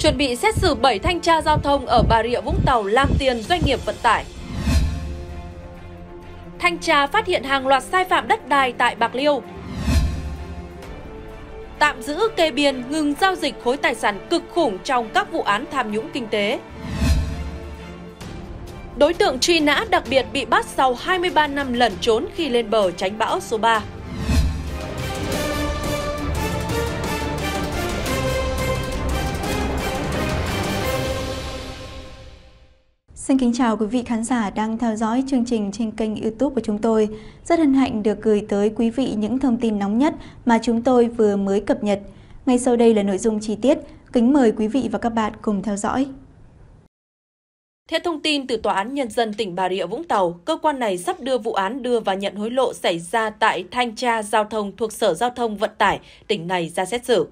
chuẩn bị xét xử 7 thanh tra giao thông ở Bà Rịa Vũng Tàu làm tiền doanh nghiệp vận tải. Thanh tra phát hiện hàng loạt sai phạm đất đai tại Bạc Liêu. Tạm giữ kê biên ngừng giao dịch khối tài sản cực khủng trong các vụ án tham nhũng kinh tế. Đối tượng truy nã đặc biệt bị bắt sau 23 năm lẩn trốn khi lên bờ tránh bão số 3. Xin kính chào quý vị khán giả đang theo dõi chương trình trên kênh youtube của chúng tôi. Rất hân hạnh được gửi tới quý vị những thông tin nóng nhất mà chúng tôi vừa mới cập nhật. Ngay sau đây là nội dung chi tiết. Kính mời quý vị và các bạn cùng theo dõi. Theo thông tin từ Tòa án Nhân dân tỉnh Bà Rịa Vũng Tàu, cơ quan này sắp đưa vụ án đưa và nhận hối lộ xảy ra tại Thanh tra Giao thông thuộc Sở Giao thông Vận tải tỉnh này ra xét xử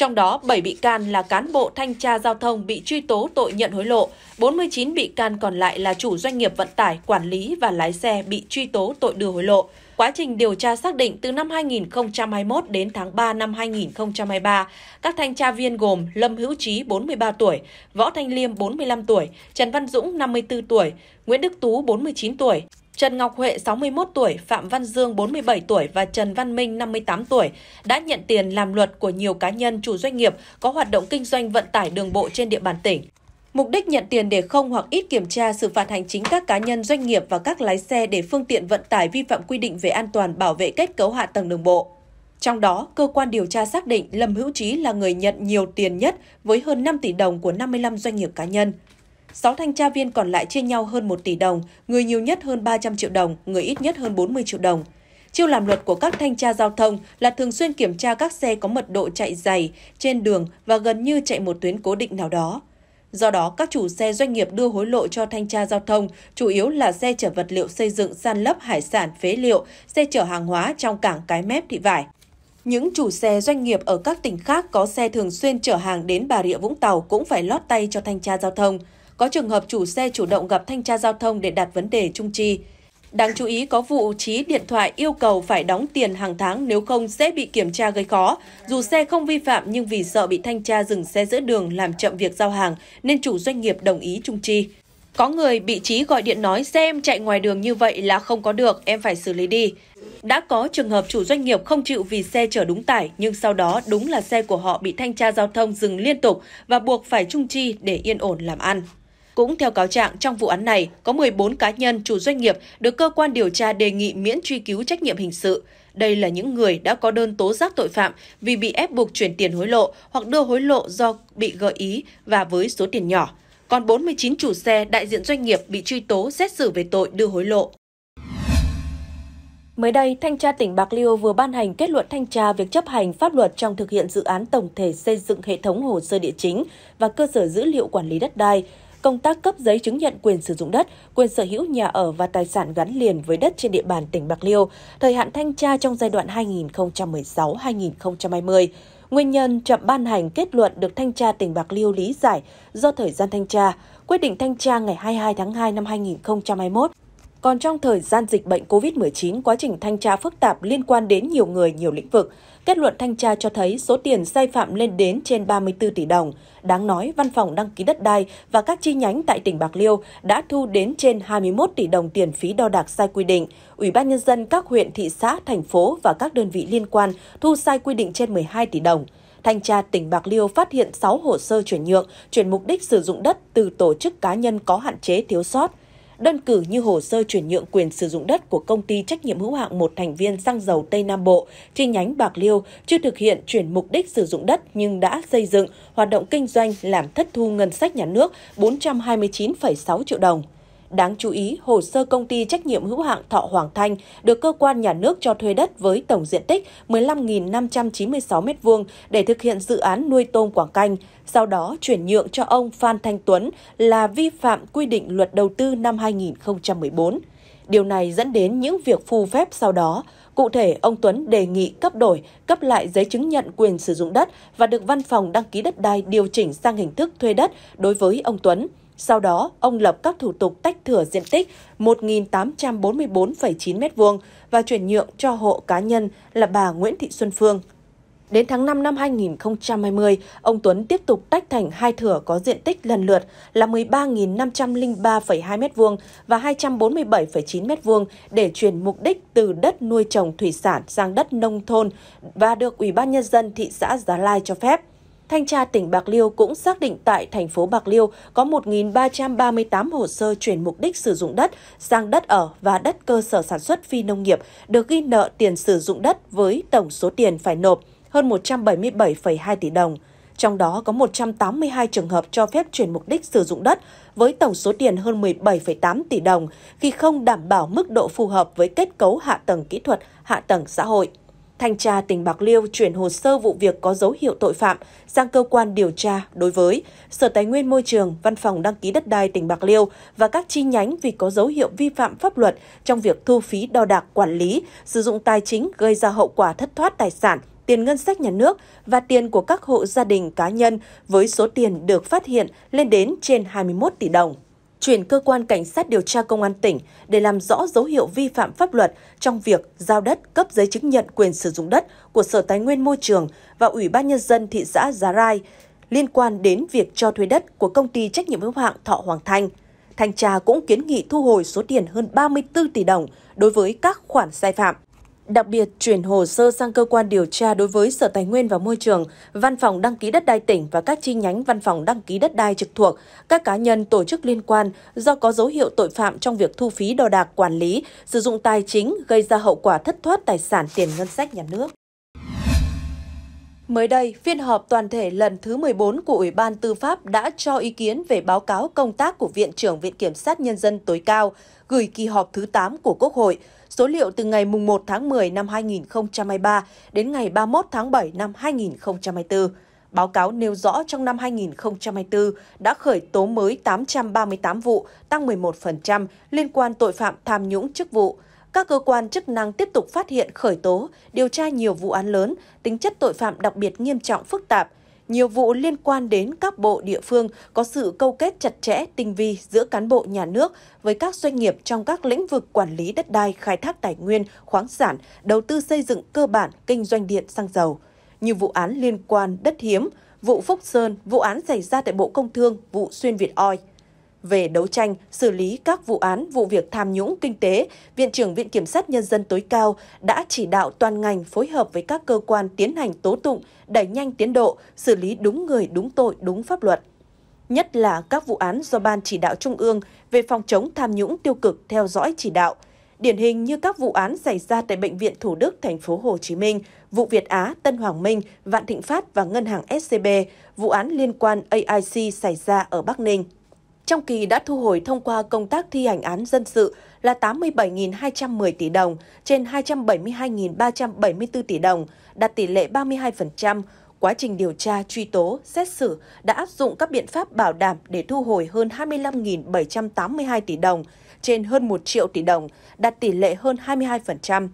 trong đó 7 bị can là cán bộ thanh tra giao thông bị truy tố tội nhận hối lộ, 49 bị can còn lại là chủ doanh nghiệp vận tải, quản lý và lái xe bị truy tố tội đưa hối lộ. Quá trình điều tra xác định từ năm 2021 đến tháng 3 năm 2023, các thanh tra viên gồm Lâm Hữu Trí 43 tuổi, Võ Thanh Liêm 45 tuổi, Trần Văn Dũng 54 tuổi, Nguyễn Đức Tú 49 tuổi, Trần Ngọc Huệ 61 tuổi, Phạm Văn Dương 47 tuổi và Trần Văn Minh 58 tuổi đã nhận tiền làm luật của nhiều cá nhân chủ doanh nghiệp có hoạt động kinh doanh vận tải đường bộ trên địa bàn tỉnh. Mục đích nhận tiền để không hoặc ít kiểm tra xử phạt hành chính các cá nhân doanh nghiệp và các lái xe để phương tiện vận tải vi phạm quy định về an toàn bảo vệ kết cấu hạ tầng đường bộ. Trong đó, cơ quan điều tra xác định Lâm Hữu Trí là người nhận nhiều tiền nhất với hơn 5 tỷ đồng của 55 doanh nghiệp cá nhân. 6 thanh tra viên còn lại chia nhau hơn 1 tỷ đồng, người nhiều nhất hơn 300 triệu đồng, người ít nhất hơn 40 triệu đồng. Chiêu làm luật của các thanh tra giao thông là thường xuyên kiểm tra các xe có mật độ chạy dày trên đường và gần như chạy một tuyến cố định nào đó. Do đó, các chủ xe doanh nghiệp đưa hối lộ cho thanh tra giao thông chủ yếu là xe chở vật liệu xây dựng san lấp hải sản phế liệu, xe chở hàng hóa trong cảng Cái Mép Thị Vải. Những chủ xe doanh nghiệp ở các tỉnh khác có xe thường xuyên chở hàng đến Bà Rịa Vũng Tàu cũng phải lót tay cho thanh tra giao thông. Có trường hợp chủ xe chủ động gặp thanh tra giao thông để đặt vấn đề trung chi. Đáng chú ý có vụ trí điện thoại yêu cầu phải đóng tiền hàng tháng nếu không sẽ bị kiểm tra gây khó. Dù xe không vi phạm nhưng vì sợ bị thanh tra dừng xe giữa đường làm chậm việc giao hàng nên chủ doanh nghiệp đồng ý trung chi. Có người bị trí gọi điện nói xe em chạy ngoài đường như vậy là không có được, em phải xử lý đi. Đã có trường hợp chủ doanh nghiệp không chịu vì xe chở đúng tải nhưng sau đó đúng là xe của họ bị thanh tra giao thông dừng liên tục và buộc phải trung chi để yên ổn làm ăn. Cũng theo cáo trạng, trong vụ án này có 14 cá nhân chủ doanh nghiệp được cơ quan điều tra đề nghị miễn truy cứu trách nhiệm hình sự. Đây là những người đã có đơn tố giác tội phạm vì bị ép buộc chuyển tiền hối lộ hoặc đưa hối lộ do bị gợi ý và với số tiền nhỏ. Còn 49 chủ xe đại diện doanh nghiệp bị truy tố xét xử về tội đưa hối lộ. Mới đây, Thanh tra tỉnh Bạc Liêu vừa ban hành kết luận thanh tra việc chấp hành pháp luật trong thực hiện dự án tổng thể xây dựng hệ thống hồ sơ địa chính và cơ sở dữ liệu quản lý đất đai công tác cấp giấy chứng nhận quyền sử dụng đất, quyền sở hữu nhà ở và tài sản gắn liền với đất trên địa bàn tỉnh Bạc Liêu, thời hạn thanh tra trong giai đoạn 2016-2020. Nguyên nhân chậm ban hành kết luận được thanh tra tỉnh Bạc Liêu lý giải do thời gian thanh tra, quyết định thanh tra ngày 22 tháng 2 năm 2021 còn trong thời gian dịch bệnh COVID-19, quá trình thanh tra phức tạp liên quan đến nhiều người, nhiều lĩnh vực, Kết luận thanh tra cho thấy số tiền sai phạm lên đến trên 34 tỷ đồng. Đáng nói, Văn phòng đăng ký đất đai và các chi nhánh tại tỉnh Bạc Liêu đã thu đến trên 21 tỷ đồng tiền phí đo đạc sai quy định. Ủy ban nhân dân các huyện, thị xã, thành phố và các đơn vị liên quan thu sai quy định trên 12 tỷ đồng. Thanh tra tỉnh Bạc Liêu phát hiện 6 hồ sơ chuyển nhượng, chuyển mục đích sử dụng đất từ tổ chức cá nhân có hạn chế thiếu sót, đơn cử như hồ sơ chuyển nhượng quyền sử dụng đất của công ty trách nhiệm hữu hạn một thành viên xăng dầu Tây Nam Bộ chi nhánh Bạc Liêu chưa thực hiện chuyển mục đích sử dụng đất nhưng đã xây dựng hoạt động kinh doanh làm thất thu ngân sách nhà nước 429,6 triệu đồng. Đáng chú ý, hồ sơ công ty trách nhiệm hữu hạn Thọ Hoàng Thanh được cơ quan nhà nước cho thuê đất với tổng diện tích 15.596 m2 để thực hiện dự án nuôi tôm Quảng Canh, sau đó chuyển nhượng cho ông Phan Thanh Tuấn là vi phạm quy định luật đầu tư năm 2014. Điều này dẫn đến những việc phù phép sau đó. Cụ thể, ông Tuấn đề nghị cấp đổi, cấp lại giấy chứng nhận quyền sử dụng đất và được văn phòng đăng ký đất đai điều chỉnh sang hình thức thuê đất đối với ông Tuấn. Sau đó, ông lập các thủ tục tách thửa diện tích 1.844,9 m2 và chuyển nhượng cho hộ cá nhân là bà Nguyễn Thị Xuân Phương. Đến tháng 5 năm 2020, ông Tuấn tiếp tục tách thành hai thửa có diện tích lần lượt là 13.503,2 m2 và 247,9 m2 để chuyển mục đích từ đất nuôi trồng thủy sản sang đất nông thôn và được Ủy ban Nhân dân thị xã Giá Lai cho phép. Thanh tra tỉnh Bạc Liêu cũng xác định tại thành phố Bạc Liêu có 1.338 hồ sơ chuyển mục đích sử dụng đất sang đất ở và đất cơ sở sản xuất phi nông nghiệp được ghi nợ tiền sử dụng đất với tổng số tiền phải nộp hơn 177,2 tỷ đồng. Trong đó có 182 trường hợp cho phép chuyển mục đích sử dụng đất với tổng số tiền hơn 17,8 tỷ đồng khi không đảm bảo mức độ phù hợp với kết cấu hạ tầng kỹ thuật, hạ tầng xã hội. Thanh tra tỉnh Bạc Liêu chuyển hồ sơ vụ việc có dấu hiệu tội phạm sang cơ quan điều tra đối với Sở Tài nguyên Môi trường, Văn phòng Đăng ký Đất đai tỉnh Bạc Liêu và các chi nhánh vì có dấu hiệu vi phạm pháp luật trong việc thu phí đo đạc quản lý, sử dụng tài chính gây ra hậu quả thất thoát tài sản, tiền ngân sách nhà nước và tiền của các hộ gia đình cá nhân với số tiền được phát hiện lên đến trên 21 tỷ đồng chuyển cơ quan cảnh sát điều tra công an tỉnh để làm rõ dấu hiệu vi phạm pháp luật trong việc giao đất, cấp giấy chứng nhận quyền sử dụng đất của Sở Tài nguyên Môi trường và Ủy ban nhân dân thị xã Giá Rai liên quan đến việc cho thuê đất của công ty trách nhiệm hữu hạn Thọ Hoàng Thanh. Thanh tra cũng kiến nghị thu hồi số tiền hơn 34 tỷ đồng đối với các khoản sai phạm đặc biệt chuyển hồ sơ sang cơ quan điều tra đối với Sở Tài nguyên và Môi trường, Văn phòng đăng ký đất đai tỉnh và các chi nhánh Văn phòng đăng ký đất đai trực thuộc, các cá nhân tổ chức liên quan do có dấu hiệu tội phạm trong việc thu phí đo đạc quản lý, sử dụng tài chính gây ra hậu quả thất thoát tài sản tiền ngân sách nhà nước. Mới đây, phiên họp toàn thể lần thứ 14 của Ủy ban Tư pháp đã cho ý kiến về báo cáo công tác của Viện trưởng Viện Kiểm sát Nhân dân tối cao, gửi kỳ họp thứ 8 của Quốc hội – số liệu từ ngày 1 tháng 10 năm 2023 đến ngày 31 tháng 7 năm 2024. Báo cáo nêu rõ trong năm 2024 đã khởi tố mới 838 vụ, tăng 11% liên quan tội phạm tham nhũng chức vụ. Các cơ quan chức năng tiếp tục phát hiện khởi tố, điều tra nhiều vụ án lớn, tính chất tội phạm đặc biệt nghiêm trọng phức tạp, nhiều vụ liên quan đến các bộ địa phương có sự câu kết chặt chẽ, tinh vi giữa cán bộ nhà nước với các doanh nghiệp trong các lĩnh vực quản lý đất đai, khai thác tài nguyên, khoáng sản, đầu tư xây dựng cơ bản, kinh doanh điện, xăng dầu. Nhiều vụ án liên quan đất hiếm, vụ Phúc Sơn, vụ án xảy ra tại Bộ Công Thương, vụ Xuyên Việt Oil về đấu tranh, xử lý các vụ án, vụ việc tham nhũng kinh tế, Viện trưởng Viện Kiểm sát Nhân dân tối cao đã chỉ đạo toàn ngành phối hợp với các cơ quan tiến hành tố tụng, đẩy nhanh tiến độ, xử lý đúng người, đúng tội, đúng pháp luật. Nhất là các vụ án do Ban Chỉ đạo Trung ương về phòng chống tham nhũng tiêu cực theo dõi chỉ đạo, điển hình như các vụ án xảy ra tại bệnh viện Thủ Đức thành phố Hồ Chí Minh, vụ Việt Á, Tân Hoàng Minh, Vạn Thịnh Phát và ngân hàng SCB, vụ án liên quan AIC xảy ra ở Bắc Ninh trong kỳ đã thu hồi thông qua công tác thi hành án dân sự là 87.210 tỷ đồng trên 272.374 tỷ đồng, đạt tỷ lệ 32%. Quá trình điều tra, truy tố, xét xử đã áp dụng các biện pháp bảo đảm để thu hồi hơn 25.782 tỷ đồng trên hơn 1 triệu tỷ đồng, đạt tỷ lệ hơn 22%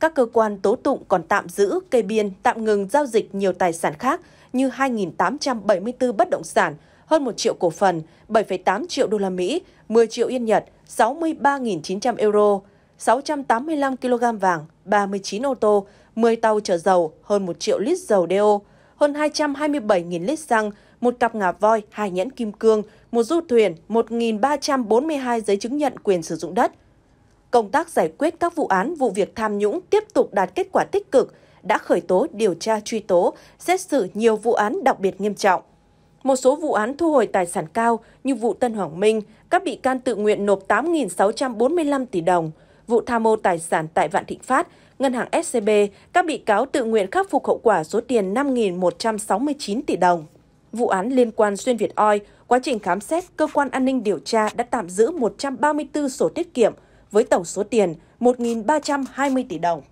các cơ quan tố tụng còn tạm giữ, kê biên, tạm ngừng giao dịch nhiều tài sản khác như 2.874 bất động sản, hơn 1 triệu cổ phần, 7,8 triệu đô la Mỹ, 10 triệu yên Nhật, 63.900 euro, 685 kg vàng, 39 ô tô, 10 tàu chở dầu, hơn 1 triệu lít dầu đeo, hơn 227.000 lít xăng, một cặp ngà voi, hai nhẫn kim cương, một du thuyền, 1.342 giấy chứng nhận quyền sử dụng đất. Công tác giải quyết các vụ án, vụ việc tham nhũng tiếp tục đạt kết quả tích cực, đã khởi tố, điều tra, truy tố, xét xử nhiều vụ án đặc biệt nghiêm trọng. Một số vụ án thu hồi tài sản cao như vụ Tân Hoàng Minh, các bị can tự nguyện nộp 8.645 tỷ đồng. Vụ tham mô tài sản tại Vạn Thịnh Phát, Ngân hàng SCB, các bị cáo tự nguyện khắc phục hậu quả số tiền 5.169 tỷ đồng. Vụ án liên quan xuyên Việt Oi, quá trình khám xét, cơ quan an ninh điều tra đã tạm giữ 134 sổ tiết kiệm với tổng số tiền 1.320 tỷ đồng.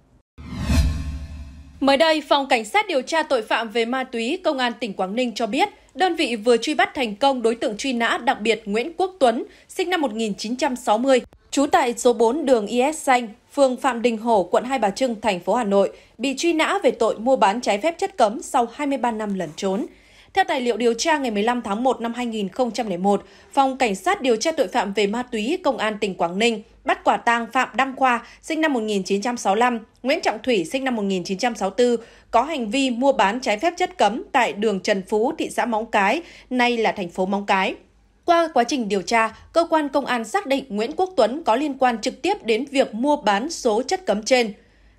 Mới đây, Phòng Cảnh sát điều tra tội phạm về ma túy Công an tỉnh Quảng Ninh cho biết, đơn vị vừa truy bắt thành công đối tượng truy nã đặc biệt Nguyễn Quốc Tuấn, sinh năm 1960, trú tại số 4 đường IS Xanh, phường Phạm Đình Hổ, quận Hai Bà Trưng, thành phố Hà Nội, bị truy nã về tội mua bán trái phép chất cấm sau 23 năm lẩn trốn. Theo tài liệu điều tra ngày 15 tháng 1 năm 2001, Phòng Cảnh sát điều tra tội phạm về ma túy Công an tỉnh Quảng Ninh bắt quả tang Phạm Đăng Khoa, sinh năm 1965, Nguyễn Trọng Thủy, sinh năm 1964, có hành vi mua bán trái phép chất cấm tại đường Trần Phú, thị xã Móng Cái, nay là thành phố Móng Cái. Qua quá trình điều tra, cơ quan công an xác định Nguyễn Quốc Tuấn có liên quan trực tiếp đến việc mua bán số chất cấm trên.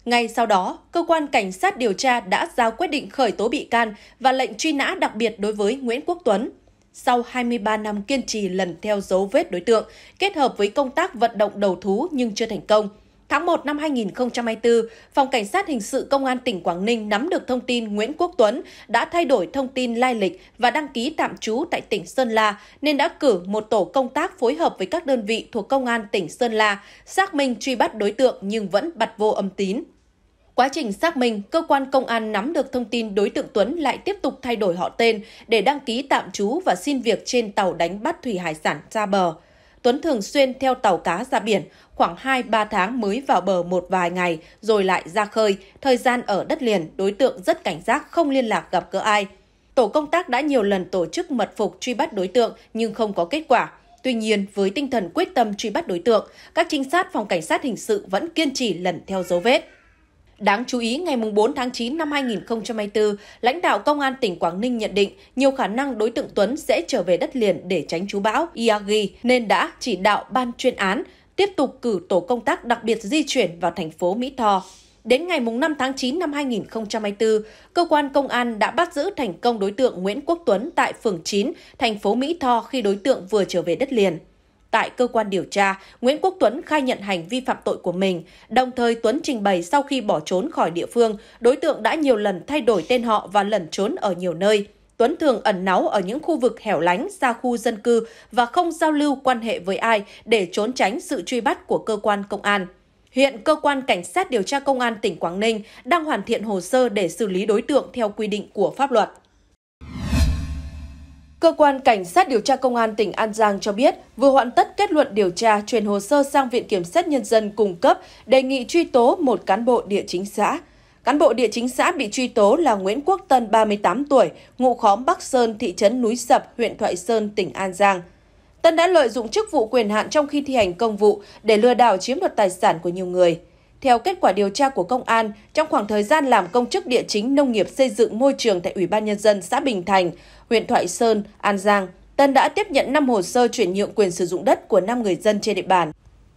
Ngay sau đó, cơ quan cảnh sát điều tra đã ra quyết định khởi tố bị can và lệnh truy nã đặc biệt đối với Nguyễn Quốc Tuấn. Sau 23 năm kiên trì lần theo dấu vết đối tượng, kết hợp với công tác vận động đầu thú nhưng chưa thành công, Tháng 1 năm 2024, Phòng Cảnh sát Hình sự Công an tỉnh Quảng Ninh nắm được thông tin Nguyễn Quốc Tuấn đã thay đổi thông tin lai lịch và đăng ký tạm trú tại tỉnh Sơn La nên đã cử một tổ công tác phối hợp với các đơn vị thuộc Công an tỉnh Sơn La xác minh truy bắt đối tượng nhưng vẫn bật vô âm tín. Quá trình xác minh, cơ quan công an nắm được thông tin đối tượng Tuấn lại tiếp tục thay đổi họ tên để đăng ký tạm trú và xin việc trên tàu đánh bắt thủy hải sản ra bờ. Tuấn thường xuyên theo tàu cá ra biển, khoảng 2-3 tháng mới vào bờ một vài ngày rồi lại ra khơi. Thời gian ở đất liền, đối tượng rất cảnh giác, không liên lạc gặp gỡ ai. Tổ công tác đã nhiều lần tổ chức mật phục truy bắt đối tượng nhưng không có kết quả. Tuy nhiên, với tinh thần quyết tâm truy bắt đối tượng, các trinh sát phòng cảnh sát hình sự vẫn kiên trì lần theo dấu vết. Đáng chú ý, ngày 4 tháng 9 năm 2024, lãnh đạo Công an tỉnh Quảng Ninh nhận định nhiều khả năng đối tượng Tuấn sẽ trở về đất liền để tránh chú bão Iagi nên đã chỉ đạo ban chuyên án tiếp tục cử tổ công tác đặc biệt di chuyển vào thành phố Mỹ Tho. Đến ngày 5 tháng 9 năm 2024, cơ quan công an đã bắt giữ thành công đối tượng Nguyễn Quốc Tuấn tại phường 9, thành phố Mỹ Tho khi đối tượng vừa trở về đất liền. Tại cơ quan điều tra, Nguyễn Quốc Tuấn khai nhận hành vi phạm tội của mình. Đồng thời Tuấn trình bày sau khi bỏ trốn khỏi địa phương, đối tượng đã nhiều lần thay đổi tên họ và lẩn trốn ở nhiều nơi. Tuấn thường ẩn náu ở những khu vực hẻo lánh xa khu dân cư và không giao lưu quan hệ với ai để trốn tránh sự truy bắt của cơ quan công an. Hiện cơ quan cảnh sát điều tra công an tỉnh Quảng Ninh đang hoàn thiện hồ sơ để xử lý đối tượng theo quy định của pháp luật. Cơ quan Cảnh sát điều tra Công an tỉnh An Giang cho biết vừa hoàn tất kết luận điều tra chuyển hồ sơ sang Viện Kiểm sát Nhân dân cung cấp đề nghị truy tố một cán bộ địa chính xã. Cán bộ địa chính xã bị truy tố là Nguyễn Quốc Tân, 38 tuổi, ngụ khóm Bắc Sơn, thị trấn Núi Sập, huyện Thoại Sơn, tỉnh An Giang. Tân đã lợi dụng chức vụ quyền hạn trong khi thi hành công vụ để lừa đảo chiếm đoạt tài sản của nhiều người. Theo kết quả điều tra của công an, trong khoảng thời gian làm công chức địa chính nông nghiệp xây dựng môi trường tại Ủy ban Nhân dân xã Bình Thành, huyện Thoại Sơn, An Giang, Tân đã tiếp nhận 5 hồ sơ chuyển nhượng quyền sử dụng đất của 5 người dân trên địa bàn.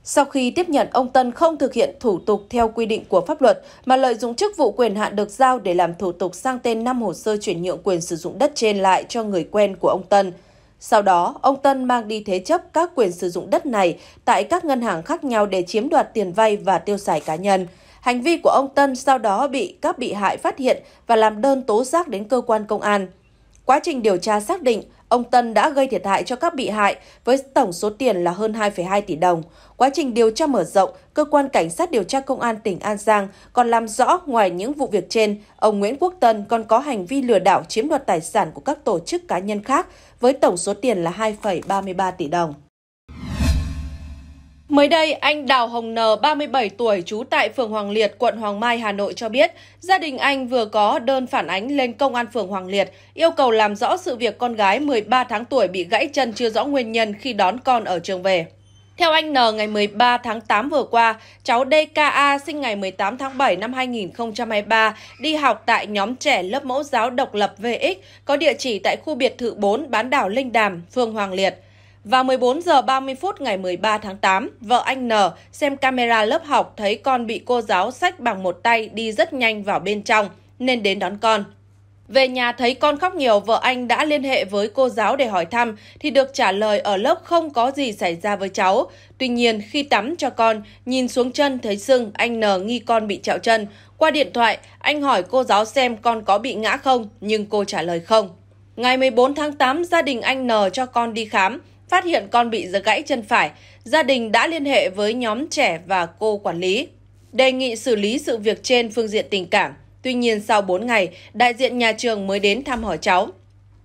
Sau khi tiếp nhận, ông Tân không thực hiện thủ tục theo quy định của pháp luật mà lợi dụng chức vụ quyền hạn được giao để làm thủ tục sang tên 5 hồ sơ chuyển nhượng quyền sử dụng đất trên lại cho người quen của ông Tân. Sau đó, ông Tân mang đi thế chấp các quyền sử dụng đất này tại các ngân hàng khác nhau để chiếm đoạt tiền vay và tiêu xài cá nhân. Hành vi của ông Tân sau đó bị các bị hại phát hiện và làm đơn tố giác đến cơ quan công an. Quá trình điều tra xác định, ông Tân đã gây thiệt hại cho các bị hại với tổng số tiền là hơn 2,2 tỷ đồng. Quá trình điều tra mở rộng, cơ quan cảnh sát điều tra công an tỉnh An Giang còn làm rõ ngoài những vụ việc trên, ông Nguyễn Quốc Tân còn có hành vi lừa đảo chiếm đoạt tài sản của các tổ chức cá nhân khác với tổng số tiền là 2,33 tỷ đồng. Mới đây, anh Đào Hồng N, 37 tuổi, trú tại phường Hoàng Liệt, quận Hoàng Mai, Hà Nội cho biết, gia đình anh vừa có đơn phản ánh lên công an phường Hoàng Liệt, yêu cầu làm rõ sự việc con gái 13 tháng tuổi bị gãy chân chưa rõ nguyên nhân khi đón con ở trường về. Theo anh N, ngày 13 tháng 8 vừa qua, cháu DKA sinh ngày 18 tháng 7 năm 2023 đi học tại nhóm trẻ lớp mẫu giáo độc lập VX có địa chỉ tại khu biệt thự 4 bán đảo Linh Đàm, phường Hoàng Liệt. Vào 14 giờ 30 phút ngày 13 tháng 8, vợ anh N xem camera lớp học thấy con bị cô giáo sách bằng một tay đi rất nhanh vào bên trong nên đến đón con. Về nhà thấy con khóc nhiều, vợ anh đã liên hệ với cô giáo để hỏi thăm thì được trả lời ở lớp không có gì xảy ra với cháu. Tuy nhiên, khi tắm cho con, nhìn xuống chân thấy sưng, anh N nghi con bị trẹo chân. Qua điện thoại, anh hỏi cô giáo xem con có bị ngã không, nhưng cô trả lời không. Ngày 14 tháng 8, gia đình anh N cho con đi khám. Phát hiện con bị giật gãy chân phải, gia đình đã liên hệ với nhóm trẻ và cô quản lý. Đề nghị xử lý sự việc trên phương diện tình cảm. Tuy nhiên sau 4 ngày, đại diện nhà trường mới đến thăm hỏi cháu.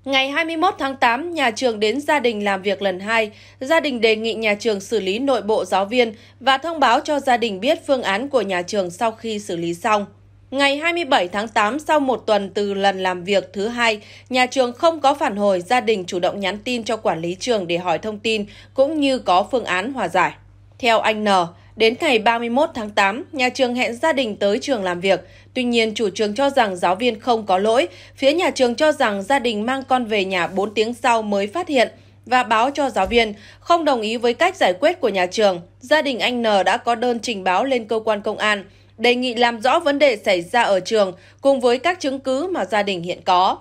Ngày 21 tháng 8, nhà trường đến gia đình làm việc lần 2. Gia đình đề nghị nhà trường xử lý nội bộ giáo viên và thông báo cho gia đình biết phương án của nhà trường sau khi xử lý xong. Ngày 27 tháng 8, sau một tuần từ lần làm việc thứ hai, nhà trường không có phản hồi, gia đình chủ động nhắn tin cho quản lý trường để hỏi thông tin cũng như có phương án hòa giải. Theo anh N, đến ngày 31 tháng 8, nhà trường hẹn gia đình tới trường làm việc. Tuy nhiên, chủ trường cho rằng giáo viên không có lỗi. Phía nhà trường cho rằng gia đình mang con về nhà 4 tiếng sau mới phát hiện và báo cho giáo viên, không đồng ý với cách giải quyết của nhà trường. Gia đình anh N đã có đơn trình báo lên cơ quan công an đề nghị làm rõ vấn đề xảy ra ở trường cùng với các chứng cứ mà gia đình hiện có.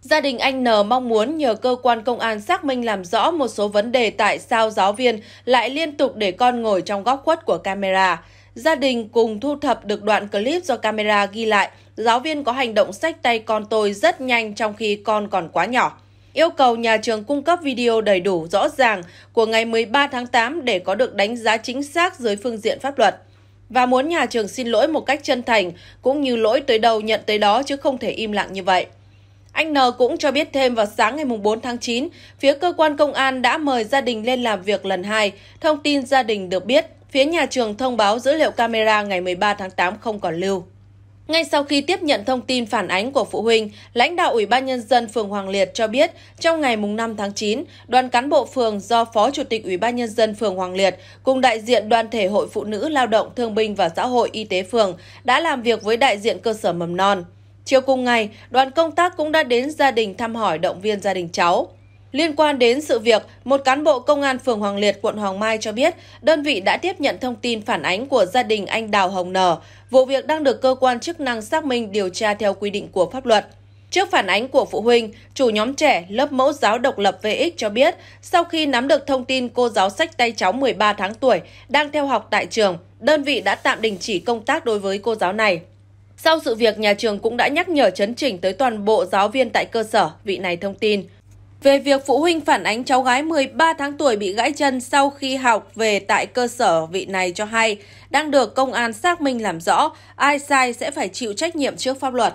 Gia đình anh N mong muốn nhờ cơ quan công an xác minh làm rõ một số vấn đề tại sao giáo viên lại liên tục để con ngồi trong góc khuất của camera. Gia đình cùng thu thập được đoạn clip do camera ghi lại, giáo viên có hành động sách tay con tôi rất nhanh trong khi con còn quá nhỏ. Yêu cầu nhà trường cung cấp video đầy đủ rõ ràng của ngày 13 tháng 8 để có được đánh giá chính xác dưới phương diện pháp luật và muốn nhà trường xin lỗi một cách chân thành, cũng như lỗi tới đầu nhận tới đó chứ không thể im lặng như vậy. Anh N cũng cho biết thêm vào sáng ngày 4 tháng 9, phía cơ quan công an đã mời gia đình lên làm việc lần hai. Thông tin gia đình được biết, phía nhà trường thông báo dữ liệu camera ngày 13 tháng 8 không còn lưu. Ngay sau khi tiếp nhận thông tin phản ánh của phụ huynh, lãnh đạo Ủy ban Nhân dân phường Hoàng Liệt cho biết, trong ngày 5 tháng 9, đoàn cán bộ phường do Phó Chủ tịch Ủy ban Nhân dân phường Hoàng Liệt cùng đại diện Đoàn thể Hội Phụ nữ Lao động Thương binh và Xã hội Y tế phường đã làm việc với đại diện cơ sở mầm non. Chiều cùng ngày, đoàn công tác cũng đã đến gia đình thăm hỏi động viên gia đình cháu. Liên quan đến sự việc, một cán bộ công an phường Hoàng Liệt, quận Hoàng Mai cho biết, đơn vị đã tiếp nhận thông tin phản ánh của gia đình anh Đào Hồng Nở. Vụ việc đang được cơ quan chức năng xác minh điều tra theo quy định của pháp luật. Trước phản ánh của phụ huynh, chủ nhóm trẻ lớp mẫu giáo độc lập VX cho biết, sau khi nắm được thông tin cô giáo sách tay cháu 13 tháng tuổi đang theo học tại trường, đơn vị đã tạm đình chỉ công tác đối với cô giáo này. Sau sự việc, nhà trường cũng đã nhắc nhở chấn chỉnh tới toàn bộ giáo viên tại cơ sở, vị này thông tin về việc phụ huynh phản ánh cháu gái 13 tháng tuổi bị gãy chân sau khi học về tại cơ sở vị này cho hay, đang được công an xác minh làm rõ, ai sai sẽ phải chịu trách nhiệm trước pháp luật.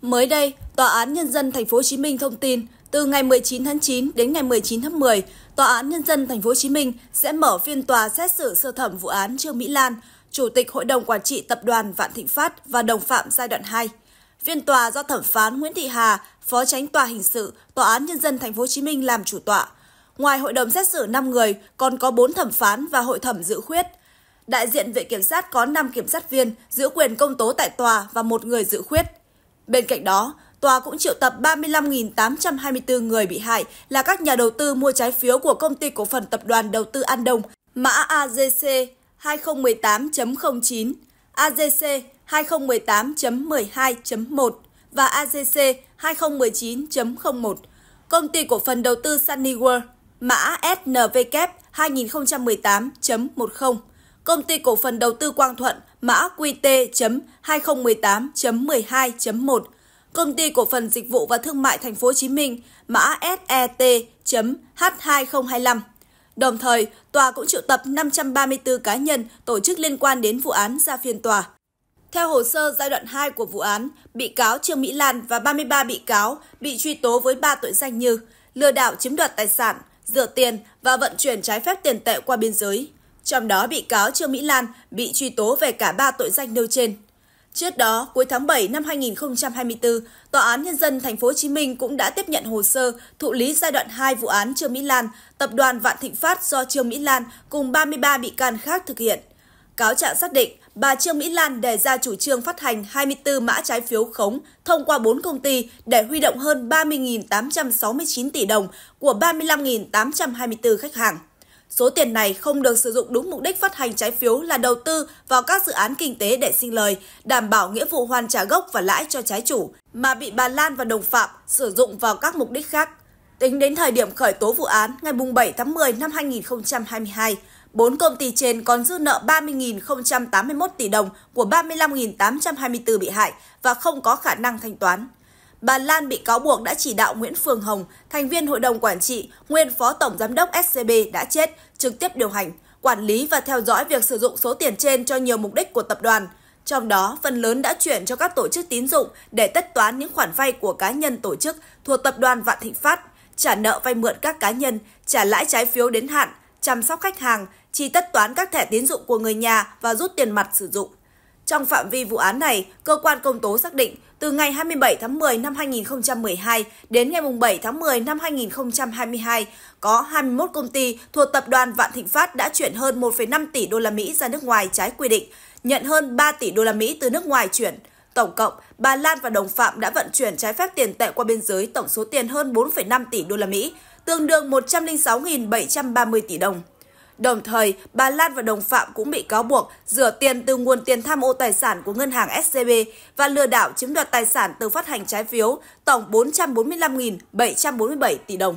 Mới đây, Tòa án Nhân dân Thành phố Hồ Chí Minh thông tin, từ ngày 19 tháng 9 đến ngày 19 tháng 10, Tòa án Nhân dân Thành phố Hồ Chí Minh sẽ mở phiên tòa xét xử sơ thẩm vụ án Trương Mỹ Lan, Chủ tịch Hội đồng Quản trị Tập đoàn Vạn Thịnh Phát và đồng phạm giai đoạn 2. Phiên tòa do thẩm phán Nguyễn Thị Hà, Phó Tránh Tòa Hình sự, Tòa án Nhân dân Thành phố Hồ Chí Minh làm chủ tọa. Ngoài hội đồng xét xử 5 người, còn có 4 thẩm phán và hội thẩm dự khuyết. Đại diện Viện Kiểm sát có 5 kiểm sát viên giữ quyền công tố tại tòa và một người dự khuyết. Bên cạnh đó, tòa cũng triệu tập 35.824 người bị hại là các nhà đầu tư mua trái phiếu của công ty cổ phần tập đoàn đầu tư An Đông, mã AZC 2018.09, AZC 2018.12.1 và AGC 2019.01. Công ty cổ phần đầu tư Sunny World, mã SNVK 2018.10. Công ty cổ phần đầu tư Quang Thuận, mã QT.2018.12.1. Công ty cổ phần dịch vụ và thương mại thành phố Hồ Chí Minh, mã SET.H2025. Đồng thời, tòa cũng triệu tập 534 cá nhân tổ chức liên quan đến vụ án ra phiên tòa. Theo hồ sơ giai đoạn 2 của vụ án, bị cáo Trương Mỹ Lan và 33 bị cáo bị truy tố với 3 tội danh như lừa đảo chiếm đoạt tài sản, rửa tiền và vận chuyển trái phép tiền tệ qua biên giới. Trong đó, bị cáo Trương Mỹ Lan bị truy tố về cả 3 tội danh nêu trên. Trước đó, cuối tháng 7 năm 2024, Tòa án Nhân dân Thành phố Hồ Chí Minh cũng đã tiếp nhận hồ sơ thụ lý giai đoạn 2 vụ án Trương Mỹ Lan, tập đoàn Vạn Thịnh Phát do Trương Mỹ Lan cùng 33 bị can khác thực hiện. Cáo trạng xác định, bà Trương Mỹ Lan đề ra chủ trương phát hành 24 mã trái phiếu khống thông qua 4 công ty để huy động hơn 30.869 tỷ đồng của 35.824 khách hàng. Số tiền này không được sử dụng đúng mục đích phát hành trái phiếu là đầu tư vào các dự án kinh tế để sinh lời, đảm bảo nghĩa vụ hoàn trả gốc và lãi cho trái chủ, mà bị bà Lan và đồng phạm sử dụng vào các mục đích khác. Tính đến thời điểm khởi tố vụ án ngày 7 tháng 10 năm 2022, Bốn công ty trên còn dư nợ 30.081 tỷ đồng của 35.824 bị hại và không có khả năng thanh toán. Bà Lan bị cáo buộc đã chỉ đạo Nguyễn Phương Hồng, thành viên hội đồng quản trị, nguyên phó tổng giám đốc SCB đã chết, trực tiếp điều hành, quản lý và theo dõi việc sử dụng số tiền trên cho nhiều mục đích của tập đoàn. Trong đó, phần lớn đã chuyển cho các tổ chức tín dụng để tất toán những khoản vay của cá nhân tổ chức thuộc tập đoàn Vạn Thịnh Phát, trả nợ vay mượn các cá nhân, trả lãi trái phiếu đến hạn, chăm sóc khách hàng, chi tất toán các thẻ tín dụng của người nhà và rút tiền mặt sử dụng. Trong phạm vi vụ án này, cơ quan công tố xác định từ ngày 27 tháng 10 năm 2012 đến ngày 7 tháng 10 năm 2022, có 21 công ty thuộc tập đoàn Vạn Thịnh Phát đã chuyển hơn 1,5 tỷ đô la Mỹ ra nước ngoài trái quy định, nhận hơn 3 tỷ đô la Mỹ từ nước ngoài chuyển. Tổng cộng, bà Lan và đồng phạm đã vận chuyển trái phép tiền tệ qua biên giới tổng số tiền hơn 4,5 tỷ đô la Mỹ, tương đương 106.730 tỷ đồng. Đồng thời, bà Lan và đồng phạm cũng bị cáo buộc rửa tiền từ nguồn tiền tham ô tài sản của ngân hàng SCB và lừa đảo chiếm đoạt tài sản từ phát hành trái phiếu tổng 445.747 tỷ đồng.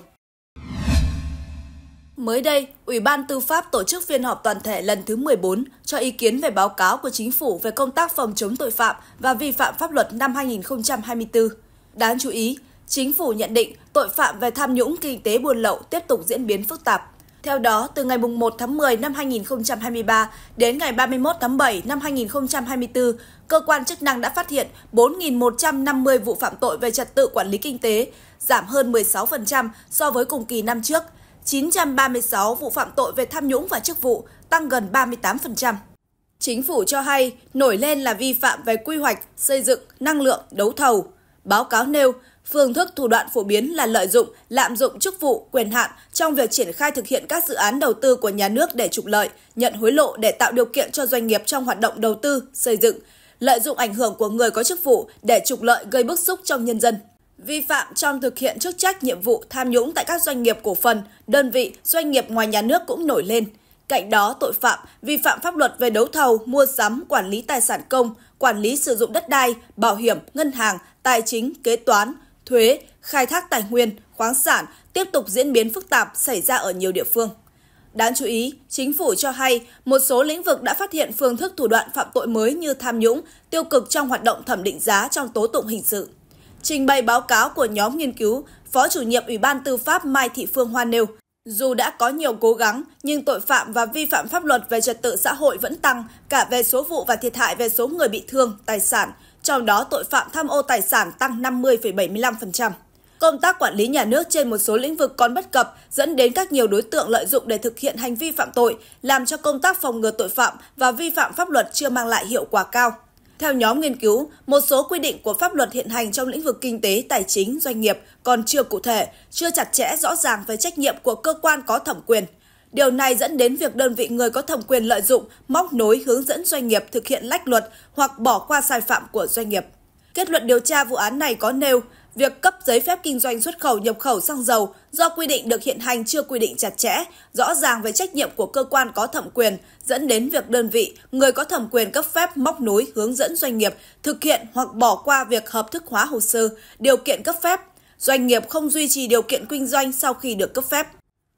Mới đây, Ủy ban Tư pháp tổ chức phiên họp toàn thể lần thứ 14 cho ý kiến về báo cáo của chính phủ về công tác phòng chống tội phạm và vi phạm pháp luật năm 2024. Đáng chú ý, chính phủ nhận định tội phạm về tham nhũng kinh tế buôn lậu tiếp tục diễn biến phức tạp theo đó, từ ngày 1 tháng 10 năm 2023 đến ngày 31 tháng 7 năm 2024, cơ quan chức năng đã phát hiện 4.150 vụ phạm tội về trật tự quản lý kinh tế, giảm hơn 16% so với cùng kỳ năm trước, 936 vụ phạm tội về tham nhũng và chức vụ, tăng gần 38%. Chính phủ cho hay nổi lên là vi phạm về quy hoạch, xây dựng, năng lượng, đấu thầu. Báo cáo nêu Phương thức thủ đoạn phổ biến là lợi dụng, lạm dụng chức vụ, quyền hạn trong việc triển khai thực hiện các dự án đầu tư của nhà nước để trục lợi, nhận hối lộ để tạo điều kiện cho doanh nghiệp trong hoạt động đầu tư, xây dựng, lợi dụng ảnh hưởng của người có chức vụ để trục lợi gây bức xúc trong nhân dân. Vi phạm trong thực hiện chức trách nhiệm vụ tham nhũng tại các doanh nghiệp cổ phần, đơn vị, doanh nghiệp ngoài nhà nước cũng nổi lên. Cạnh đó, tội phạm vi phạm pháp luật về đấu thầu, mua sắm, quản lý tài sản công, quản lý sử dụng đất đai, bảo hiểm, ngân hàng, tài chính, kế toán, thuế, khai thác tài nguyên, khoáng sản tiếp tục diễn biến phức tạp xảy ra ở nhiều địa phương. Đáng chú ý, chính phủ cho hay một số lĩnh vực đã phát hiện phương thức thủ đoạn phạm tội mới như tham nhũng, tiêu cực trong hoạt động thẩm định giá trong tố tụng hình sự. Trình bày báo cáo của nhóm nghiên cứu, Phó chủ nhiệm Ủy ban Tư pháp Mai Thị Phương Hoa nêu, dù đã có nhiều cố gắng, nhưng tội phạm và vi phạm pháp luật về trật tự xã hội vẫn tăng cả về số vụ và thiệt hại về số người bị thương, tài sản, trong đó tội phạm tham ô tài sản tăng 50,75%. Công tác quản lý nhà nước trên một số lĩnh vực còn bất cập, dẫn đến các nhiều đối tượng lợi dụng để thực hiện hành vi phạm tội, làm cho công tác phòng ngừa tội phạm và vi phạm pháp luật chưa mang lại hiệu quả cao. Theo nhóm nghiên cứu, một số quy định của pháp luật hiện hành trong lĩnh vực kinh tế, tài chính, doanh nghiệp còn chưa cụ thể, chưa chặt chẽ rõ ràng về trách nhiệm của cơ quan có thẩm quyền – Điều này dẫn đến việc đơn vị người có thẩm quyền lợi dụng, móc nối hướng dẫn doanh nghiệp thực hiện lách luật hoặc bỏ qua sai phạm của doanh nghiệp. Kết luận điều tra vụ án này có nêu, việc cấp giấy phép kinh doanh xuất khẩu nhập khẩu xăng dầu do quy định được hiện hành chưa quy định chặt chẽ, rõ ràng về trách nhiệm của cơ quan có thẩm quyền, dẫn đến việc đơn vị, người có thẩm quyền cấp phép móc nối hướng dẫn doanh nghiệp thực hiện hoặc bỏ qua việc hợp thức hóa hồ sơ, điều kiện cấp phép. Doanh nghiệp không duy trì điều kiện kinh doanh sau khi được cấp phép.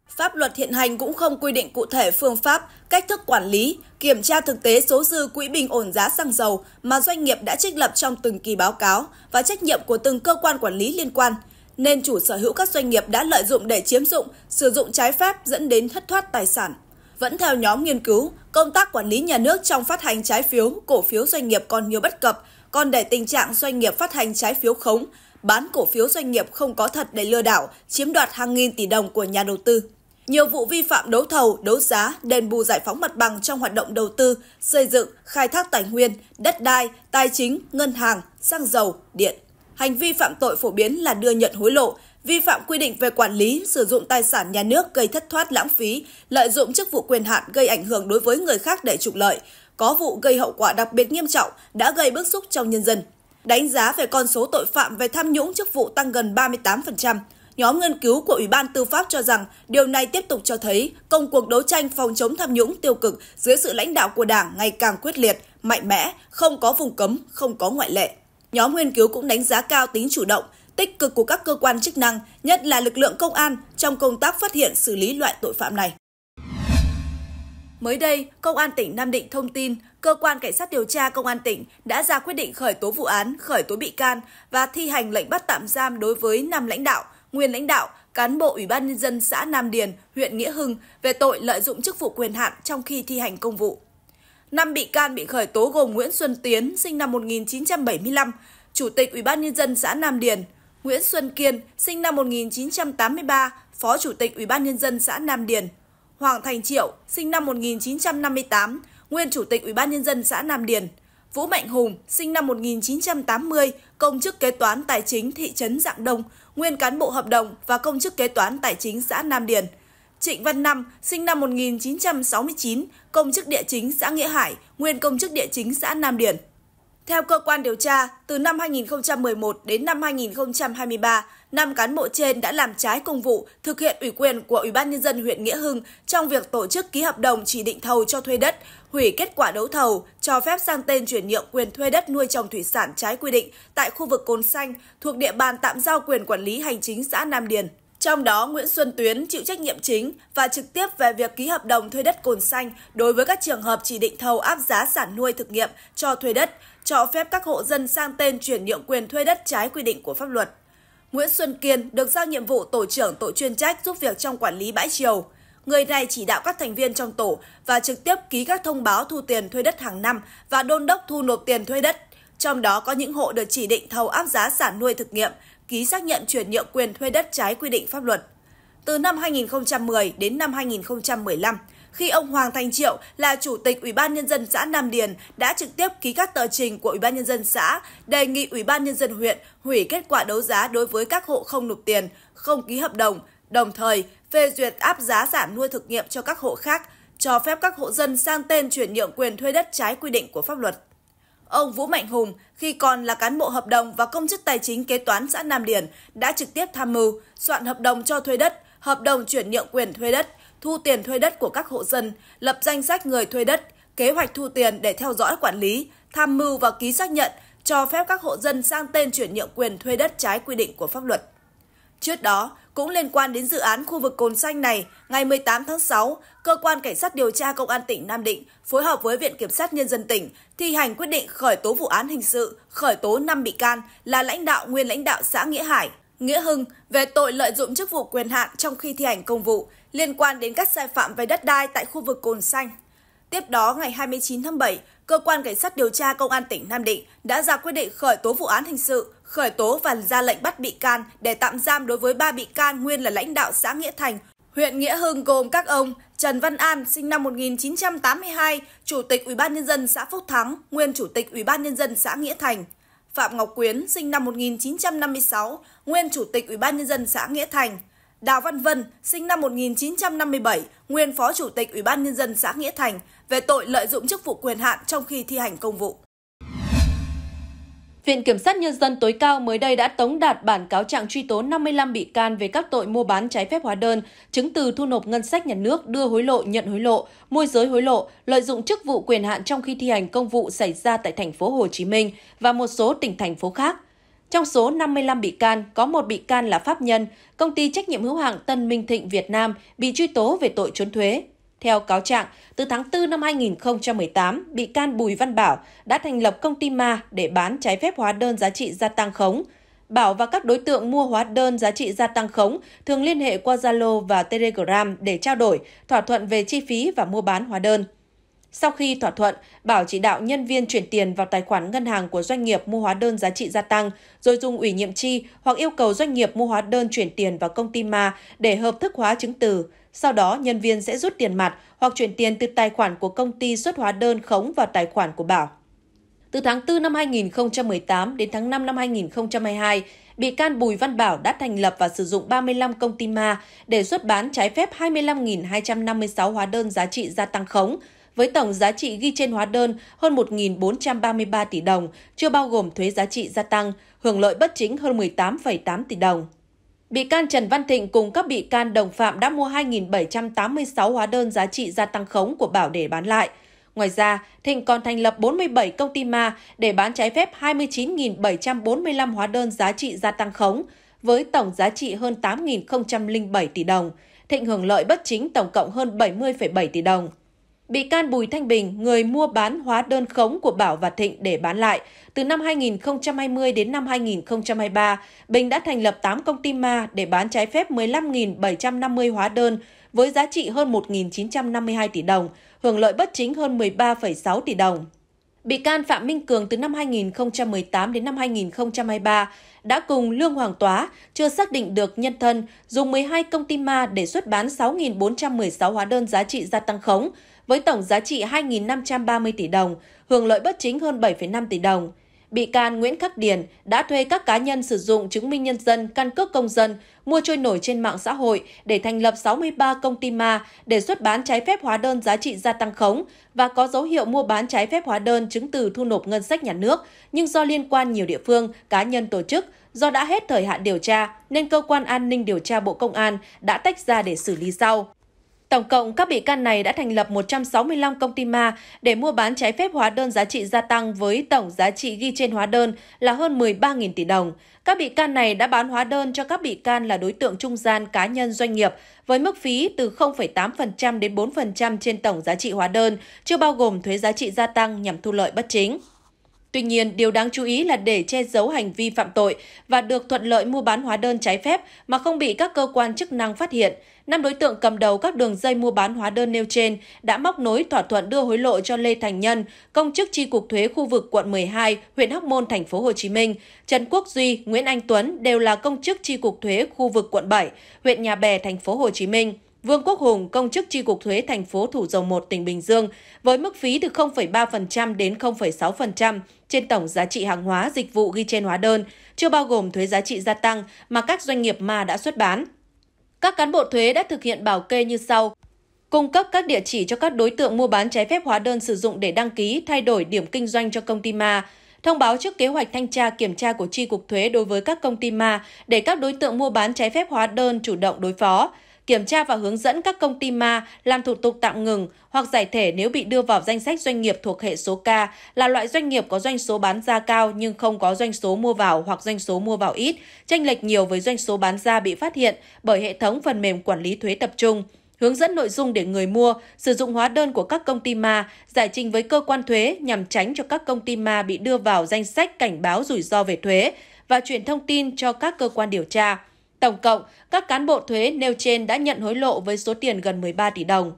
Pháp luật hiện hành cũng không quy định cụ thể phương pháp, cách thức quản lý, kiểm tra thực tế số dư quỹ bình ổn giá xăng dầu mà doanh nghiệp đã trích lập trong từng kỳ báo cáo và trách nhiệm của từng cơ quan quản lý liên quan, nên chủ sở hữu các doanh nghiệp đã lợi dụng để chiếm dụng, sử dụng trái phép dẫn đến thất thoát tài sản. Vẫn theo nhóm nghiên cứu, công tác quản lý nhà nước trong phát hành trái phiếu, cổ phiếu doanh nghiệp còn nhiều bất cập, còn để tình trạng doanh nghiệp phát hành trái phiếu khống, bán cổ phiếu doanh nghiệp không có thật để lừa đảo, chiếm đoạt hàng nghìn tỷ đồng của nhà đầu tư. Nhiều vụ vi phạm đấu thầu, đấu giá, đền bù giải phóng mặt bằng trong hoạt động đầu tư, xây dựng, khai thác tài nguyên, đất đai, tài chính, ngân hàng, xăng dầu, điện. Hành vi phạm tội phổ biến là đưa nhận hối lộ, vi phạm quy định về quản lý, sử dụng tài sản nhà nước gây thất thoát lãng phí, lợi dụng chức vụ quyền hạn gây ảnh hưởng đối với người khác để trục lợi, có vụ gây hậu quả đặc biệt nghiêm trọng đã gây bức xúc trong nhân dân. Đánh giá về con số tội phạm về tham nhũng chức vụ tăng gần 38%, Nhóm nghiên cứu của Ủy ban Tư pháp cho rằng điều này tiếp tục cho thấy công cuộc đấu tranh phòng chống tham nhũng tiêu cực dưới sự lãnh đạo của Đảng ngày càng quyết liệt, mạnh mẽ, không có vùng cấm, không có ngoại lệ. Nhóm nghiên cứu cũng đánh giá cao tính chủ động, tích cực của các cơ quan chức năng, nhất là lực lượng công an trong công tác phát hiện xử lý loại tội phạm này. Mới đây, Công an tỉnh Nam Định thông tin, cơ quan cảnh sát điều tra Công an tỉnh đã ra quyết định khởi tố vụ án, khởi tố bị can và thi hành lệnh bắt tạm giam đối với năm lãnh đạo nguyên lãnh đạo, cán bộ Ủy ban Nhân dân xã Nam Điền, huyện Nghĩa Hưng về tội lợi dụng chức vụ quyền hạn trong khi thi hành công vụ. Năm bị can bị khởi tố gồm Nguyễn Xuân Tiến, sinh năm 1975, Chủ tịch Ủy ban Nhân dân xã Nam Điền, Nguyễn Xuân Kiên, sinh năm 1983, Phó Chủ tịch Ủy ban Nhân dân xã Nam Điền, Hoàng Thành Triệu, sinh năm 1958, Nguyên Chủ tịch Ủy ban Nhân dân xã Nam Điền, Vũ Mạnh Hùng, sinh năm 1980, công chức kế toán tài chính thị trấn Dạng Đông, nguyên cán bộ hợp đồng và công chức kế toán tài chính xã Nam Điền. Trịnh Văn Năm, sinh năm 1969, công chức địa chính xã Nghĩa Hải, nguyên công chức địa chính xã Nam Điền. Theo cơ quan điều tra, từ năm 2011 đến năm 2023, năm cán bộ trên đã làm trái công vụ, thực hiện ủy quyền của Ủy ban nhân dân huyện Nghĩa Hưng trong việc tổ chức ký hợp đồng chỉ định thầu cho thuê đất, hủy kết quả đấu thầu cho phép sang tên chuyển nhượng quyền thuê đất nuôi trồng thủy sản trái quy định tại khu vực Cồn Xanh thuộc địa bàn tạm giao quyền quản lý hành chính xã Nam Điền. Trong đó, Nguyễn Xuân Tuyến chịu trách nhiệm chính và trực tiếp về việc ký hợp đồng thuê đất cồn xanh đối với các trường hợp chỉ định thầu áp giá sản nuôi thực nghiệm cho thuê đất, cho phép các hộ dân sang tên chuyển nhượng quyền thuê đất trái quy định của pháp luật. Nguyễn Xuân Kiên được giao nhiệm vụ tổ trưởng tổ chuyên trách giúp việc trong quản lý bãi chiều. Người này chỉ đạo các thành viên trong tổ và trực tiếp ký các thông báo thu tiền thuê đất hàng năm và đôn đốc thu nộp tiền thuê đất. Trong đó có những hộ được chỉ định thầu áp giá sản nuôi thực nghiệm, ký xác nhận chuyển nhượng quyền thuê đất trái quy định pháp luật. Từ năm 2010 đến năm 2015, khi ông Hoàng Thành Triệu là chủ tịch Ủy ban nhân dân xã Nam Điền đã trực tiếp ký các tờ trình của Ủy ban nhân dân xã đề nghị Ủy ban nhân dân huyện hủy kết quả đấu giá đối với các hộ không nộp tiền, không ký hợp đồng, đồng thời phê duyệt áp giá sản nuôi thực nghiệm cho các hộ khác, cho phép các hộ dân sang tên chuyển nhượng quyền thuê đất trái quy định của pháp luật. Ông Vũ Mạnh Hùng, khi còn là cán bộ hợp đồng và công chức tài chính kế toán xã Nam Điền, đã trực tiếp tham mưu, soạn hợp đồng cho thuê đất, hợp đồng chuyển nhượng quyền thuê đất, thu tiền thuê đất của các hộ dân, lập danh sách người thuê đất, kế hoạch thu tiền để theo dõi quản lý, tham mưu và ký xác nhận cho phép các hộ dân sang tên chuyển nhượng quyền thuê đất trái quy định của pháp luật. Trước đó, cũng liên quan đến dự án khu vực Cồn Xanh này, ngày 18 tháng 6, Cơ quan Cảnh sát điều tra Công an tỉnh Nam Định phối hợp với Viện Kiểm sát Nhân dân tỉnh thi hành quyết định khởi tố vụ án hình sự, khởi tố 5 bị can là lãnh đạo nguyên lãnh đạo xã Nghĩa Hải, Nghĩa Hưng về tội lợi dụng chức vụ quyền hạn trong khi thi hành công vụ liên quan đến các sai phạm về đất đai tại khu vực Cồn Xanh. Tiếp đó, ngày 29 tháng 7, Cơ quan Cảnh sát điều tra Công an tỉnh Nam Định đã ra quyết định khởi tố vụ án hình sự, khởi tố và ra lệnh bắt bị can để tạm giam đối với 3 bị can nguyên là lãnh đạo xã Nghĩa Thành, huyện Nghĩa Hưng gồm các ông Trần Văn An sinh năm 1982, Chủ tịch Ủy ban nhân dân xã Phúc Thắng, nguyên Chủ tịch Ủy ban nhân dân xã Nghĩa Thành, Phạm Ngọc Quyến sinh năm 1956, nguyên Chủ tịch Ủy ban nhân dân xã Nghĩa Thành, Đào Văn Vân sinh năm 1957, nguyên Phó Chủ tịch Ủy ban nhân dân xã Nghĩa Thành, về tội lợi dụng chức vụ quyền hạn trong khi thi hành công vụ. Viện Kiểm sát Nhân dân tối cao mới đây đã tống đạt bản cáo trạng truy tố 55 bị can về các tội mua bán trái phép hóa đơn, chứng từ thu nộp ngân sách nhà nước, đưa hối lộ, nhận hối lộ, môi giới hối lộ, lợi dụng chức vụ quyền hạn trong khi thi hành công vụ xảy ra tại thành phố Hồ Chí Minh và một số tỉnh thành phố khác. Trong số 55 bị can, có một bị can là pháp nhân, công ty trách nhiệm hữu hạn Tân Minh Thịnh Việt Nam bị truy tố về tội trốn thuế. Theo cáo trạng, từ tháng 4 năm 2018, bị can Bùi Văn Bảo đã thành lập công ty ma để bán trái phép hóa đơn giá trị gia tăng khống. Bảo và các đối tượng mua hóa đơn giá trị gia tăng khống thường liên hệ qua Zalo và Telegram để trao đổi, thỏa thuận về chi phí và mua bán hóa đơn. Sau khi thỏa thuận, Bảo chỉ đạo nhân viên chuyển tiền vào tài khoản ngân hàng của doanh nghiệp mua hóa đơn giá trị gia tăng, rồi dùng ủy nhiệm chi hoặc yêu cầu doanh nghiệp mua hóa đơn chuyển tiền vào công ty ma để hợp thức hóa chứng từ. Sau đó, nhân viên sẽ rút tiền mặt hoặc chuyển tiền từ tài khoản của công ty xuất hóa đơn khống vào tài khoản của Bảo. Từ tháng 4 năm 2018 đến tháng 5 năm 2022, bị can Bùi Văn Bảo đã thành lập và sử dụng 35 công ty ma để xuất bán trái phép 25.256 hóa đơn giá trị gia tăng khống, với tổng giá trị ghi trên hóa đơn hơn 1.433 tỷ đồng, chưa bao gồm thuế giá trị gia tăng, hưởng lợi bất chính hơn 18,8 tỷ đồng. Bị can Trần Văn Thịnh cùng các bị can đồng phạm đã mua 2.786 hóa đơn giá trị gia tăng khống của Bảo để bán lại. Ngoài ra, Thịnh còn thành lập 47 công ty ma để bán trái phép 29.745 hóa đơn giá trị gia tăng khống, với tổng giá trị hơn 8.007 tỷ đồng. Thịnh hưởng lợi bất chính tổng cộng hơn 70,7 tỷ đồng. Bị can Bùi Thanh Bình, người mua bán hóa đơn khống của Bảo và Thịnh để bán lại, từ năm 2020 đến năm 2023, Bình đã thành lập 8 công ty ma để bán trái phép 15.750 hóa đơn với giá trị hơn 1.952 tỷ đồng, hưởng lợi bất chính hơn 13,6 tỷ đồng. Bị can Phạm Minh Cường từ năm 2018 đến năm 2023 đã cùng Lương Hoàng Tóa, chưa xác định được nhân thân, dùng 12 công ty ma để xuất bán 6.416 hóa đơn giá trị gia tăng khống, với tổng giá trị 2.530 tỷ đồng, hưởng lợi bất chính hơn 7,5 tỷ đồng. Bị can Nguyễn Khắc Điền đã thuê các cá nhân sử dụng chứng minh nhân dân, căn cước công dân mua trôi nổi trên mạng xã hội để thành lập 63 công ty ma để xuất bán trái phép hóa đơn giá trị gia tăng khống và có dấu hiệu mua bán trái phép hóa đơn chứng từ thu nộp ngân sách nhà nước, nhưng do liên quan nhiều địa phương, cá nhân tổ chức, do đã hết thời hạn điều tra nên cơ quan an ninh điều tra Bộ Công an đã tách ra để xử lý sau. Tổng cộng, các bị can này đã thành lập 165 công ty ma để mua bán trái phép hóa đơn giá trị gia tăng với tổng giá trị ghi trên hóa đơn là hơn 13.000 tỷ đồng. Các bị can này đã bán hóa đơn cho các bị can là đối tượng trung gian cá nhân doanh nghiệp với mức phí từ 0,8% đến 4% trên tổng giá trị hóa đơn, chưa bao gồm thuế giá trị gia tăng nhằm thu lợi bất chính. Tuy nhiên, điều đáng chú ý là để che giấu hành vi phạm tội và được thuận lợi mua bán hóa đơn trái phép mà không bị các cơ quan chức năng phát hiện, Năm đối tượng cầm đầu các đường dây mua bán hóa đơn nêu trên đã móc nối thỏa thuận đưa hối lộ cho Lê Thành Nhân, công chức chi cục thuế khu vực quận 12, huyện Hóc Môn, thành phố Hồ Chí Minh, Trần Quốc Duy, Nguyễn Anh Tuấn đều là công chức chi cục thuế khu vực quận 7, huyện Nhà Bè, thành phố Hồ Chí Minh. Vương Quốc Hùng, công chức chi cục thuế thành phố Thủ Dầu Một, tỉnh Bình Dương, với mức phí từ 0,3% đến 0,6% trên tổng giá trị hàng hóa dịch vụ ghi trên hóa đơn, chưa bao gồm thuế giá trị gia tăng mà các doanh nghiệp ma đã xuất bán. Các cán bộ thuế đã thực hiện bảo kê như sau. Cung cấp các địa chỉ cho các đối tượng mua bán trái phép hóa đơn sử dụng để đăng ký, thay đổi điểm kinh doanh cho công ty ma, thông báo trước kế hoạch thanh tra kiểm tra của Tri Cục Thuế đối với các công ty ma để các đối tượng mua bán trái phép hóa đơn chủ động đối phó, kiểm tra và hướng dẫn các công ty ma làm thủ tục tạm ngừng hoặc giải thể nếu bị đưa vào danh sách doanh nghiệp thuộc hệ số K là loại doanh nghiệp có doanh số bán ra cao nhưng không có doanh số mua vào hoặc doanh số mua vào ít, tranh lệch nhiều với doanh số bán ra bị phát hiện bởi hệ thống phần mềm quản lý thuế tập trung hướng dẫn nội dung để người mua sử dụng hóa đơn của các công ty ma, giải trình với cơ quan thuế nhằm tránh cho các công ty ma bị đưa vào danh sách cảnh báo rủi ro về thuế và chuyển thông tin cho các cơ quan điều tra. Tổng cộng, các cán bộ thuế nêu trên đã nhận hối lộ với số tiền gần 13 tỷ đồng.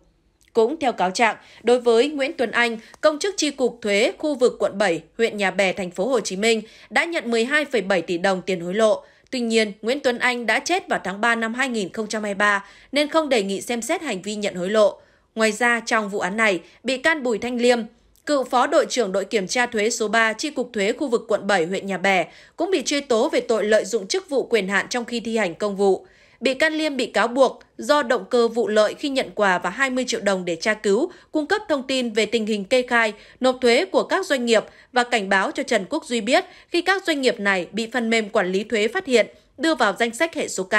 Cũng theo cáo trạng, đối với Nguyễn Tuấn Anh, công chức chi cục thuế khu vực quận 7, huyện Nhà Bè, thành phố Hồ Chí Minh đã nhận 12,7 tỷ đồng tiền hối lộ. Tuy nhiên, Nguyễn Tuấn Anh đã chết vào tháng 3 năm 2023 nên không đề nghị xem xét hành vi nhận hối lộ. Ngoài ra, trong vụ án này, bị can Bùi Thanh Liêm, cựu phó đội trưởng đội kiểm tra thuế số 3 chi cục thuế khu vực quận 7 huyện Nhà Bè cũng bị truy tố về tội lợi dụng chức vụ quyền hạn trong khi thi hành công vụ. Bị can Liêm bị cáo buộc do động cơ vụ lợi khi nhận quà và 20 triệu đồng để tra cứu, cung cấp thông tin về tình hình kê khai, nộp thuế của các doanh nghiệp và cảnh báo cho Trần Quốc Duy biết khi các doanh nghiệp này bị phần mềm quản lý thuế phát hiện, đưa vào danh sách hệ số K.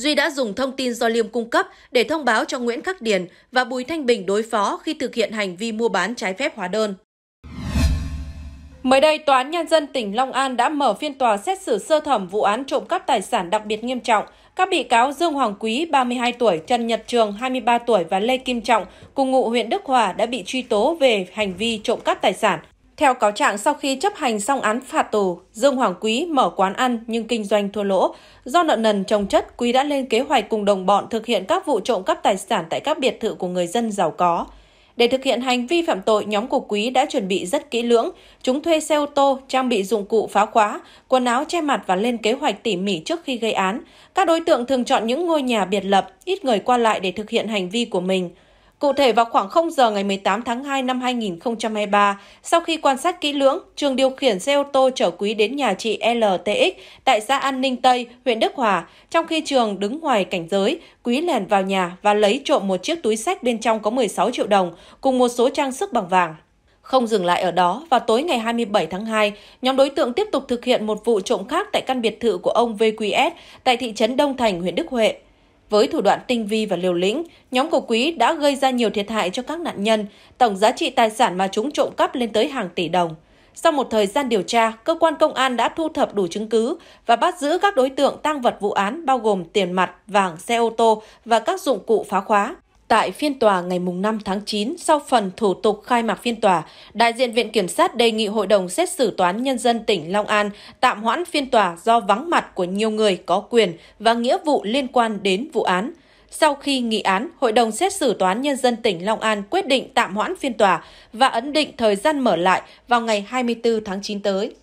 Duy đã dùng thông tin do Liêm cung cấp để thông báo cho Nguyễn Khắc Điền và Bùi Thanh Bình đối phó khi thực hiện hành vi mua bán trái phép hóa đơn. Mới đây, Tòa án Nhân dân tỉnh Long An đã mở phiên tòa xét xử sơ thẩm vụ án trộm cắp tài sản đặc biệt nghiêm trọng. Các bị cáo Dương Hoàng Quý, 32 tuổi, Trần Nhật Trường, 23 tuổi và Lê Kim Trọng, cùng ngụ huyện Đức Hòa đã bị truy tố về hành vi trộm cắp tài sản. Theo cáo trạng, sau khi chấp hành xong án phạt tù, Dương Hoàng Quý mở quán ăn nhưng kinh doanh thua lỗ. Do nợ nần trồng chất, Quý đã lên kế hoạch cùng đồng bọn thực hiện các vụ trộm cắp tài sản tại các biệt thự của người dân giàu có. Để thực hiện hành vi phạm tội, nhóm của Quý đã chuẩn bị rất kỹ lưỡng. Chúng thuê xe ô tô, trang bị dụng cụ phá khóa, quần áo che mặt và lên kế hoạch tỉ mỉ trước khi gây án. Các đối tượng thường chọn những ngôi nhà biệt lập, ít người qua lại để thực hiện hành vi của mình. Cụ thể vào khoảng 0 giờ ngày 18 tháng 2 năm 2023, sau khi quan sát kỹ lưỡng, Trường điều khiển xe ô tô chở Quý đến nhà chị LTX tại xã An Ninh Tây, huyện Đức Hòa. Trong khi Trường đứng ngoài cảnh giới, Quý lèn vào nhà và lấy trộm một chiếc túi sách bên trong có 16 triệu đồng cùng một số trang sức bằng vàng. Không dừng lại ở đó, vào tối ngày 27 tháng 2, nhóm đối tượng tiếp tục thực hiện một vụ trộm khác tại căn biệt thự của ông VQS tại thị trấn Đông Thành, huyện Đức Huệ. Với thủ đoạn tinh vi và liều lĩnh, nhóm của Quý đã gây ra nhiều thiệt hại cho các nạn nhân, tổng giá trị tài sản mà chúng trộm cắp lên tới hàng tỷ đồng. Sau một thời gian điều tra, cơ quan công an đã thu thập đủ chứng cứ và bắt giữ các đối tượng tăng vật vụ án bao gồm tiền mặt, vàng, xe ô tô và các dụng cụ phá khóa. Tại phiên tòa ngày 5 tháng 9, sau phần thủ tục khai mạc phiên tòa, đại diện Viện Kiểm sát đề nghị Hội đồng xét xử Toán Nhân dân tỉnh Long An tạm hoãn phiên tòa do vắng mặt của nhiều người có quyền và nghĩa vụ liên quan đến vụ án. Sau khi nghị án, Hội đồng xét xử Toán Nhân dân tỉnh Long An quyết định tạm hoãn phiên tòa và ấn định thời gian mở lại vào ngày 24 tháng 9 tới.